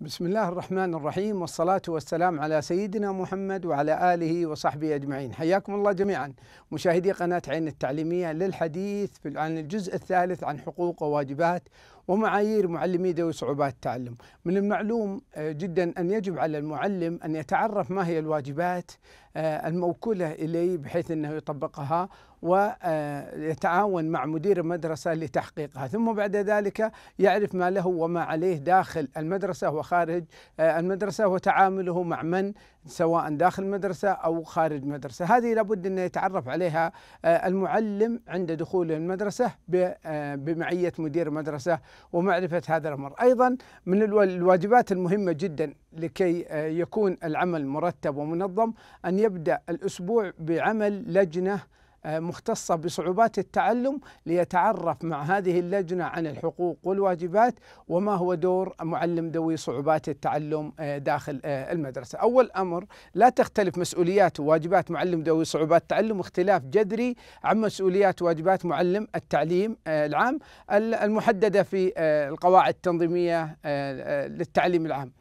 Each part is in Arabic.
بسم الله الرحمن الرحيم والصلاة والسلام على سيدنا محمد وعلى آله وصحبه أجمعين حياكم الله جميعا مشاهدي قناة عين التعليمية للحديث عن الجزء الثالث عن حقوق وواجبات ومعايير معلمي ذوي صعوبات التعلم من المعلوم آه، جدا أن يجب على المعلم أن يتعرف ما هي الواجبات آه، الموكولة إليه بحيث أنه يطبقها ويتعاون آه، مع مدير المدرسة لتحقيقها ثم بعد ذلك يعرف ما له وما عليه داخل المدرسة وخارج المدرسة وتعامله مع من سواء داخل مدرسة أو خارج مدرسة هذه لابد أن يتعرف عليها آه، المعلم عند دخول المدرسة آه، بمعية مدير مدرسة ومعرفة هذا الأمر أيضا من الواجبات المهمة جدا لكي آه، يكون العمل مرتب ومنظم أن يبدأ الأسبوع بعمل لجنة آه، مختصة بصعوبات التعلم ليتعرف مع هذه اللجنة عن الحقوق والواجبات وما هو دور معلم ذوي صعوبات التعلم آه، داخل آه، المدرسة أول أمر لا تختلف مسؤوليات وواجبات معلم ذوي صعوبات التعلم اختلاف جذري عن مسؤوليات وواجبات معلم التعليم العام المحددة في القواعد التنظيمية للتعليم العام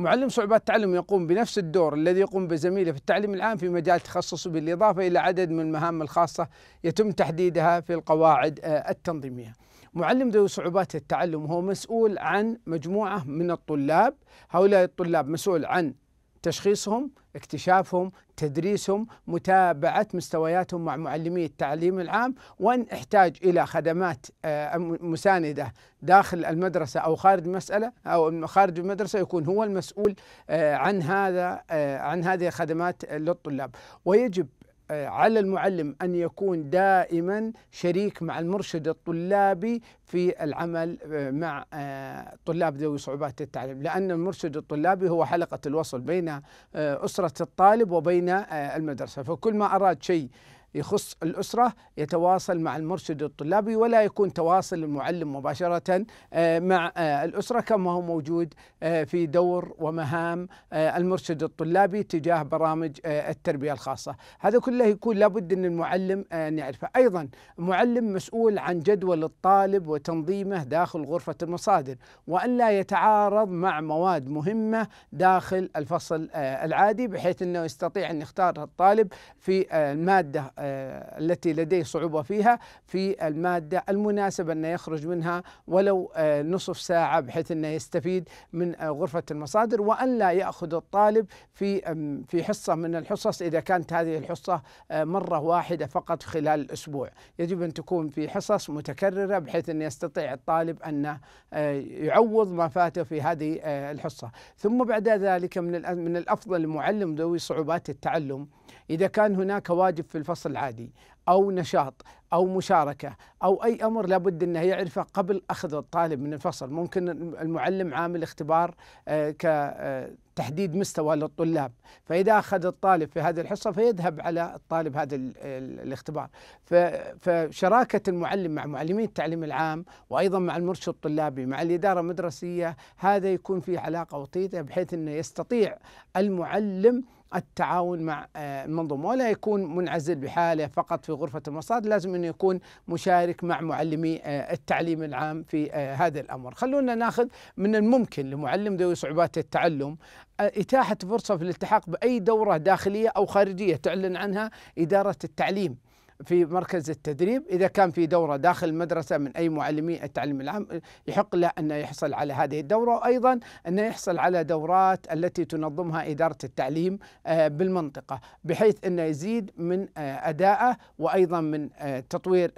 معلم صعوبات التعلم يقوم بنفس الدور الذي يقوم بزميله في التعليم العام في مجال تخصصه بالإضافة إلى عدد من المهام الخاصة يتم تحديدها في القواعد آه، التنظيمية معلم ذوي صعوبات التعلم هو مسؤول عن مجموعة من الطلاب هؤلاء الطلاب مسؤول عن تشخيصهم اكتشافهم تدريسهم متابعة مستوياتهم مع معلمي التعليم العام وإن احتاج إلى خدمات آه، مساندة داخل المدرسة أو خارج المسألة أو خارج المدرسة يكون هو المسؤول آه، عن هذا آه، عن هذه الخدمات للطلاب ويجب آه، على المعلم ان يكون دائما شريك مع المرشد الطلابي في العمل آه، مع آه، طلاب ذوي صعوبات التعليم لان المرشد الطلابي هو حلقه الوصل بين اسره الطالب وبين المدرسه فكل ما اراد شيء يخص الأسرة يتواصل مع المرشد الطلابي ولا يكون تواصل المعلم مباشرة آه، مع آه، الأسرة كما هو موجود آه، في دور ومهام المرشد الطلابي تجاه برامج التربية الخاصة هذا كله يكون لابد أن المعلم أن يعرفه أيضا معلم مسؤول عن جدول الطالب وتنظيمه داخل غرفة المصادر وأن لا يتعارض مع مواد مهمة داخل الفصل العادي بحيث أنه يستطيع أن يختار الطالب في المادة آه، التي لديه صعوبة فيها في المادة المناسبة أنه يخرج منها ولو آه، نصف ساعة بحيث أنه يستفيد من آه، غرفة المصادر وأن لا يأخذ الطالب في في حصة من الحصص إذا كانت هذه الحصة مرة واحدة فقط خلال الأسبوع يجب أن تكون في حصص متكررة بحيث أن يستطيع الطالب أن يعوض ما فاته في هذه الحصة ثم بعد ذلك من الأفضل المعلم ذوي صعوبات التعلم إذا كان هناك واجب في الفصل العادي أو نشاط أو مشاركة أو أي أمر لابد أنه يعرفه قبل أخذ الطالب من الفصل ممكن المعلم عامل اختبار آه، كتحديد آه، مستوى للطلاب فإذا أخذ الطالب في هذه الحصة فيذهب على الطالب هذا الاختبار فشراكة المعلم مع معلمي التعليم العام وأيضا مع المرشد الطلابي مع الإدارة المدرسية هذا يكون فيه علاقة وطيدة بحيث أنه يستطيع المعلم التعاون مع آه، المنظومة ولا يكون منعزل بحاله فقط في غرفة المصاد لازم أنه يكون مشارك مع معلمي آه، التعليم العام في آه، هذا الأمر خلونا ناخذ من الممكن لمعلم ذوي صعوبات التعلم إتاحة فرصة في الالتحاق بأي دورة داخلية أو خارجية تعلن عنها إدارة التعليم في مركز التدريب إذا كان في دورة داخل المدرسة من أي معلمي التعليم العام يحق له أن يحصل على هذه الدورة وأيضا أن يحصل على دورات التي تنظمها إدارة التعليم آه، بالمنطقة بحيث أنه يزيد من آه، أدائه وأيضا من آه، تطوير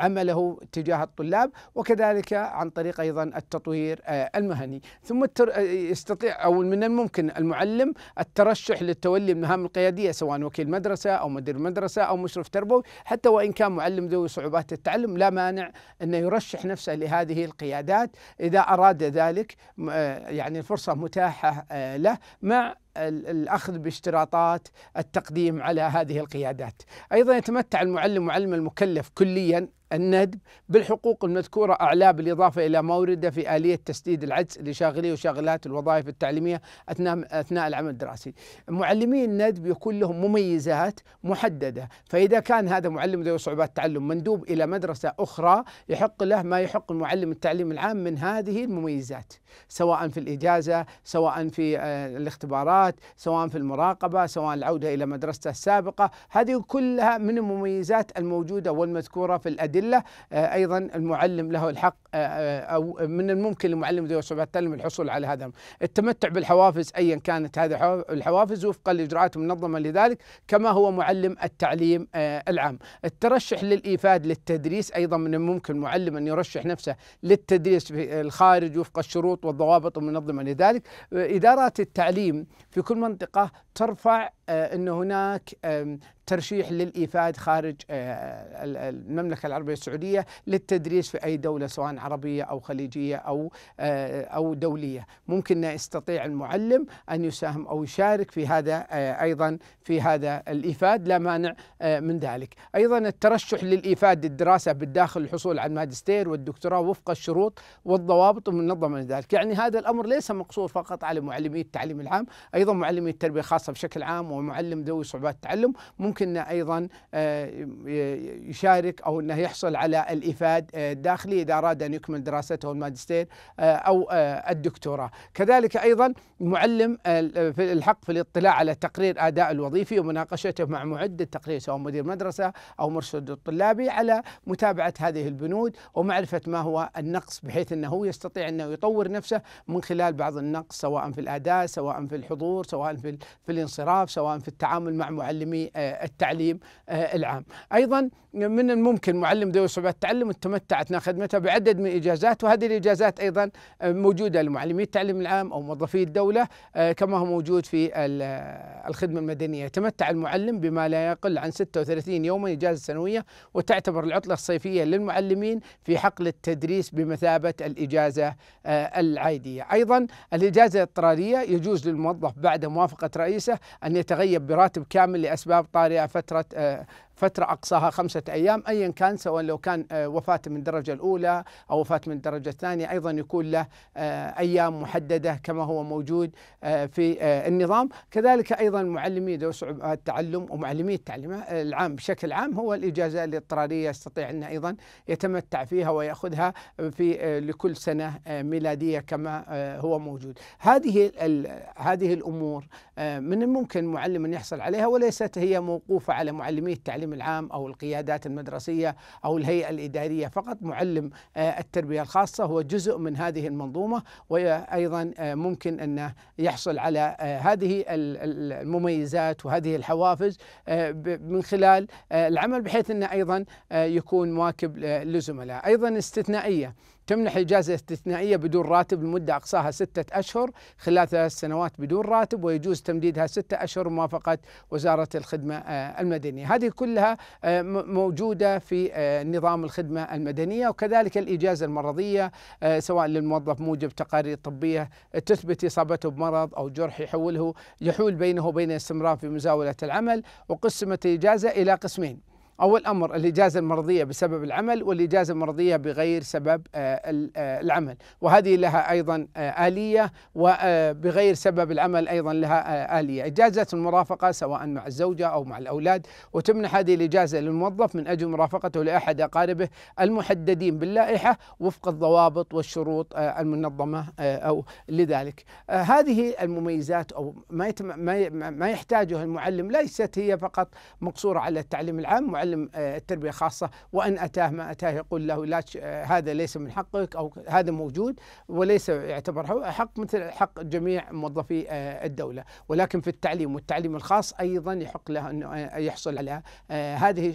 عمله تجاه الطلاب وكذلك عن طريق أيضا التطوير المهني ثم يستطيع أو من الممكن المعلم الترشح للتولي المهام القيادية سواء وكيل مدرسة أو مدير مدرسة أو مشرف مشرف تربوي حتى وإن كان معلم ذوي صعوبات التعلم لا مانع أنه يرشح نفسه لهذه القيادات إذا أراد ذلك آه، يعني الفرصة متاحة آه، له مع الأخذ باشتراطات التقديم على هذه القيادات أيضا يتمتع المعلم معلم المكلف كليا الندب بالحقوق المذكورة أعلاه بالإضافة إلى ما ورد في آلية تسديد العجز لشاغلي وشاغلات الوظائف التعليمية أثناء أثناء العمل الدراسي. معلمي الندب يكون لهم مميزات محددة، فإذا كان هذا معلم ذوي صعوبات تعلم مندوب إلى مدرسة أخرى يحق له ما يحق المعلم التعليم العام من هذه المميزات، سواء في الإجازة، سواء في آه، الاختبارات الخبرات سواء في المراقبة سواء العودة إلى مدرسته السابقة هذه كلها من المميزات الموجودة والمذكورة في الأدلة آه، أيضا المعلم له الحق آه، آه، أو من الممكن للمعلم ذوي صعوبات التعلم الحصول على هذا التمتع بالحوافز أيا كانت هذه الحوافز وفقا لإجراءات منظمة لذلك كما هو معلم التعليم العام الترشح للإيفاد للتدريس أيضا من الممكن المعلم أن يرشح نفسه للتدريس في الخارج وفق الشروط والضوابط المنظمة لذلك إدارات التعليم في كل منطقة ترفع آه، أن هناك ترشيح للإيفاد خارج آه، المملكة العربية السعودية للتدريس في أي دولة سواء عربية أو خليجية أو آه، أو دولية ممكن يستطيع المعلم أن يساهم أو يشارك في هذا أيضا في هذا الإيفاد لا مانع من ذلك أيضا الترشح للإيفاد للدراسة بالداخل الحصول على الماجستير والدكتوراه وفق الشروط والضوابط المنظمة لذلك يعني هذا الأمر ليس مقصور فقط على معلمي التعليم العام أيضا معلمي التربية الخاصة بشكل عام ومعلم ذوي صعوبات التعلم ممكن انه ايضا آه، يشارك او انه يحصل على الافاد الداخلي آه، اذا اراد ان يكمل دراسته الماجستير آه، او الدكتوراه، كذلك ايضا معلم في الحق في الاطلاع على تقرير اداء الوظيفي ومناقشته مع معد التقرير سواء مدير مدرسه او مرشد الطلابي على متابعه هذه البنود ومعرفه ما هو النقص بحيث انه يستطيع انه يطور نفسه من خلال بعض النقص سواء في الاداء سواء في الحضور سواء في الانصراف سواء سواء في التعامل مع معلمي آه، التعليم آه، العام أيضا من الممكن معلم ذوي صعوبات التعلم التمتع أثناء خدمته بعدد من الإجازات وهذه الإجازات أيضا آه، موجودة لمعلمي التعليم العام أو موظفي الدولة كما هو موجود في الخدمة المدنية يتمتع المعلم بما لا يقل عن 36 يوما إجازة سنوية وتعتبر العطلة الصيفية للمعلمين في حقل التدريس بمثابة الإجازة العادية أيضا الإجازة الاضطرارية يجوز للموظف بعد موافقة رئيسه أن يتغير يتغيب براتب كامل لأسباب طارئة فترة آه، فترة أقصاها خمسة أيام أيا كان سواء لو كان آه، وفاة من الدرجة الأولى أو وفاة من الدرجة الثانية أيضا يكون له آه، أيام محددة كما هو موجود آه، في النظام كذلك أيضا معلمي ذو صعوبة التعلم ومعلمي التعليم العام بشكل عام هو الإجازة الاضطرارية يستطيع أنه أيضا يتمتع فيها ويأخذها في لكل سنة ميلادية كما هو موجود هذه هذه الأمور من الممكن معلم أن يحصل عليها وليست هي موقوفة على معلمي التعليم المعلم العام او القيادات المدرسيه او الهيئه الاداريه فقط معلم آه، التربيه الخاصه هو جزء من هذه المنظومه وايضا آه، ممكن ان يحصل على آه، هذه المميزات وهذه الحوافز من خلال العمل بحيث انه ايضا يكون مواكب لزملاء ايضا استثنائيه تمنح إجازة استثنائية بدون راتب لمدة أقصاها ستة أشهر خلال ثلاث سنوات بدون راتب ويجوز تمديدها ستة أشهر موافقة وزارة الخدمة آه، المدنية هذه كلها آه، موجودة في آه، نظام الخدمة المدنية وكذلك الإجازة المرضية سواء للموظف موجب تقارير طبية تثبت إصابته بمرض أو جرح يحوله يحول بينه وبين الاستمرار في مزاولة العمل وقسمت الإجازة إلى قسمين أول أمر الإجازة المرضية بسبب العمل والإجازة المرضية بغير سبب آه، آه، العمل وهذه لها أيضا آه، آلية وبغير سبب العمل أيضا لها آلية إجازة المرافقة سواء مع الزوجة أو مع الأولاد وتمنح هذه الإجازة للموظف من أجل مرافقته لأحد أقاربه المحددين باللائحة وفق الضوابط والشروط المنظمة أو لذلك هذه المميزات أو ما, ما يحتاجه المعلم ليست هي فقط مقصورة على التعليم العام يعلم آه، التربيه الخاصه وان اتاه ما اتاه يقول له لا آه، هذا ليس من حقك او هذا موجود وليس يعتبر حق مثل حق جميع موظفي آه، الدوله ولكن في التعليم والتعليم الخاص ايضا يحق له انه يحصل على هذه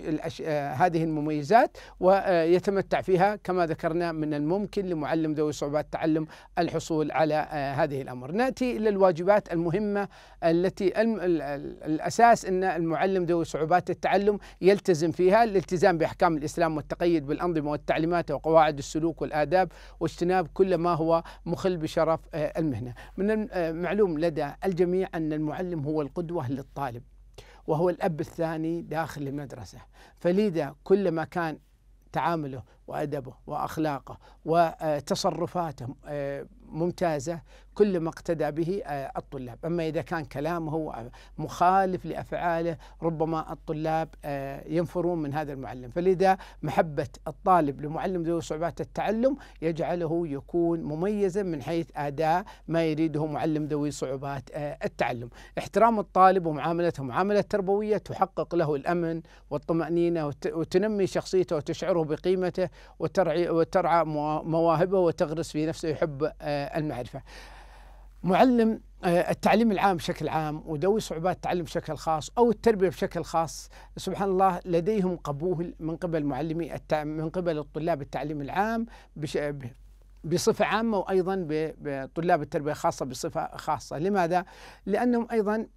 هذه المميزات ويتمتع فيها كما ذكرنا من الممكن لمعلم ذوي صعوبات التعلم الحصول على هذه الامر. ناتي الى الواجبات المهمه التي الاساس ان المعلم ذوي صعوبات التعلم يلتزم يلتزم فيها الالتزام بأحكام الإسلام والتقيد بالأنظمة والتعليمات وقواعد السلوك والآداب واجتناب كل ما هو مخل بشرف آه، المهنة من المعلوم آه، لدى الجميع أن المعلم هو القدوة للطالب وهو الأب الثاني داخل المدرسة فلذا كلما كان تعامله وأدبه وأخلاقه وتصرفاته آه، ممتازة كل ما اقتدى به آه، الطلاب أما إذا كان كلامه مخالف لأفعاله ربما الطلاب آه، ينفرون من هذا المعلم فلذا محبة الطالب لمعلم ذوي صعوبات التعلم يجعله يكون مميزا من حيث أداء ما يريده معلم ذوي صعوبات التعلم احترام الطالب ومعاملته معاملة تربوية تحقق له الأمن والطمأنينة وتنمي شخصيته وتشعره بقيمته وترعي وترعى مواهبه وتغرس في نفسه يحب آه، المعرفه. معلم آه، التعليم العام بشكل عام وذوي صعوبات التعلم بشكل خاص او التربيه بشكل خاص سبحان الله لديهم قبول من قبل معلمي من قبل الطلاب التعليم العام بصفة عامة وأيضا بطلاب التربية الخاصه بصفة خاصة لماذا؟ لأنهم أيضا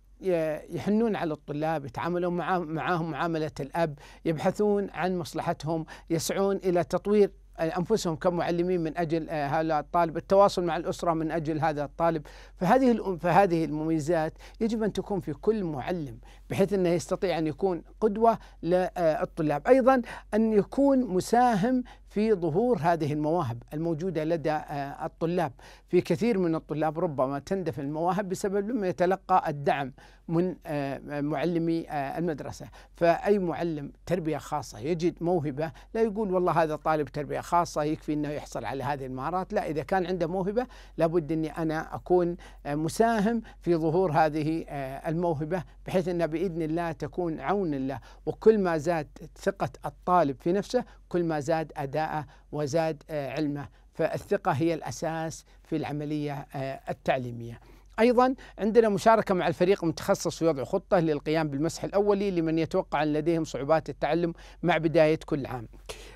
يحنون على الطلاب يتعاملون معهم معاملة الأب يبحثون عن مصلحتهم يسعون إلى تطوير انفسهم كمعلمين من اجل آه، هذا الطالب، التواصل مع الاسره من اجل هذا الطالب، فهذه فهذه المميزات يجب ان تكون في كل معلم بحيث انه يستطيع ان يكون قدوه للطلاب، آه، ايضا ان يكون مساهم في ظهور هذه المواهب الموجوده لدى آه، الطلاب، في كثير من الطلاب ربما تندف المواهب بسبب لم يتلقى الدعم من آه، معلمي آه، المدرسه، فاي معلم تربيه خاصه يجد موهبه لا يقول والله هذا طالب تربيه خاصه يكفي انه يحصل على هذه المهارات، لا اذا كان عنده موهبه لابد اني انا اكون مساهم في ظهور هذه الموهبه بحيث انها باذن الله تكون عون الله، وكل ما زاد ثقه الطالب في نفسه كل ما زاد أداءه وزاد آه، علمه فالثقة هي الأساس في العملية آه، التعليمية ايضا عندنا مشاركه مع الفريق المتخصص في وضع خطه للقيام بالمسح الاولي لمن يتوقع ان لديهم صعوبات التعلم مع بدايه كل عام.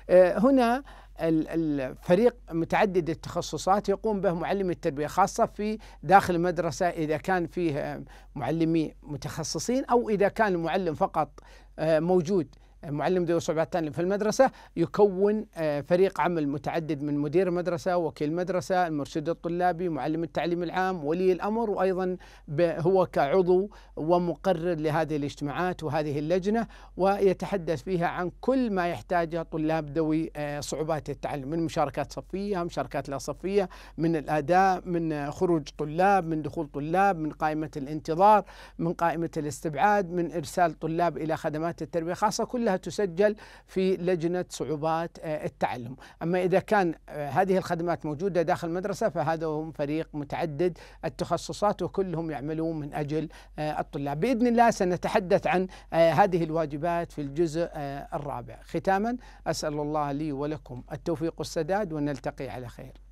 آه، هنا الفريق متعدد التخصصات يقوم به معلم التربيه خاصه في داخل المدرسه اذا كان فيه معلمي متخصصين او اذا كان المعلم فقط موجود معلم ذوي صعوبات في المدرسة يكون آه، فريق عمل متعدد من مدير المدرسة وكيل المدرسة المرشد الطلابي معلم التعليم العام ولي الأمر وأيضا هو كعضو ومقرر لهذه الاجتماعات وهذه اللجنة ويتحدث فيها عن كل ما يحتاجه طلاب ذوي آه، صعوبات التعلم من مشاركات صفية مشاركات لا صفية من الأداء من خروج طلاب من دخول طلاب من قائمة الانتظار من قائمة الاستبعاد من إرسال طلاب إلى خدمات التربية خاصة كلها كلها تسجل في لجنة صعوبات آه، التعلم أما إذا كان آه، هذه الخدمات موجودة داخل المدرسة فهذا هم فريق متعدد التخصصات وكلهم يعملون من أجل آه، الطلاب بإذن الله سنتحدث عن هذه الواجبات في الجزء الرابع ختاما أسأل الله لي ولكم التوفيق والسداد ونلتقي على خير